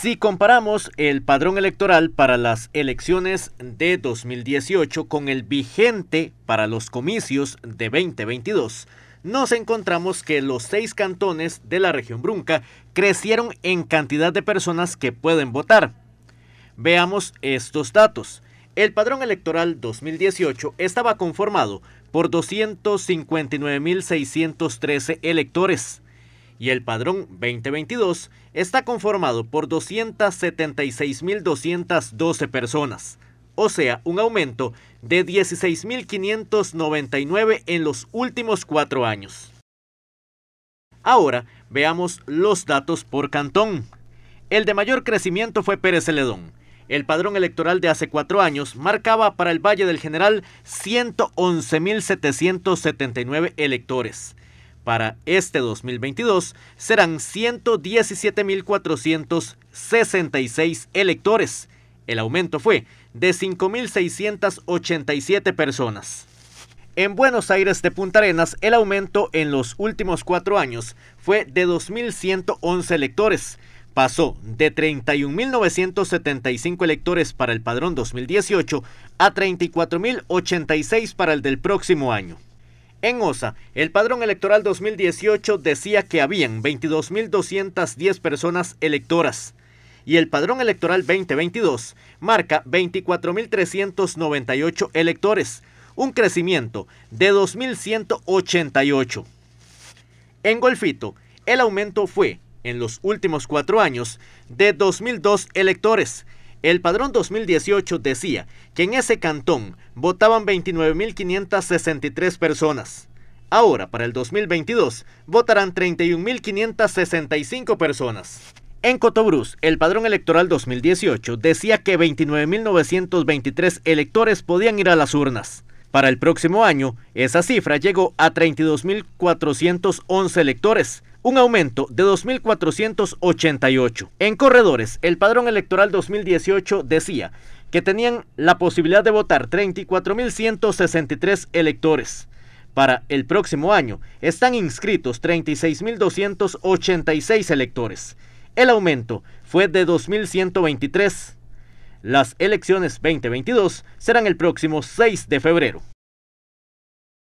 Si comparamos el padrón electoral para las elecciones de 2018 con el vigente para los comicios de 2022, nos encontramos que los seis cantones de la región Brunca crecieron en cantidad de personas que pueden votar. Veamos estos datos. El padrón electoral 2018 estaba conformado por 259.613 electores, y el padrón 2022 está conformado por 276.212 personas, o sea, un aumento de 16.599 en los últimos cuatro años. Ahora veamos los datos por cantón. El de mayor crecimiento fue Pérez Celedón. El padrón electoral de hace cuatro años marcaba para el Valle del General 111.779 electores. Para este 2022 serán 117.466 electores. El aumento fue de 5.687 personas. En Buenos Aires de Punta Arenas, el aumento en los últimos cuatro años fue de 2.111 electores. Pasó de 31.975 electores para el padrón 2018 a 34.086 para el del próximo año. En OSA, el padrón electoral 2018 decía que habían 22.210 personas electoras y el padrón electoral 2022 marca 24.398 electores, un crecimiento de 2.188. En Golfito, el aumento fue, en los últimos cuatro años, de 2.002 electores, el padrón 2018 decía que en ese cantón votaban 29.563 personas. Ahora, para el 2022, votarán 31.565 personas. En Cotobruz, el padrón electoral 2018 decía que 29.923 electores podían ir a las urnas. Para el próximo año, esa cifra llegó a 32.411 electores, un aumento de 2.488. En corredores, el padrón electoral 2018 decía que tenían la posibilidad de votar 34.163 electores. Para el próximo año están inscritos 36.286 electores. El aumento fue de 2.123. Las elecciones 2022 serán el próximo 6 de febrero.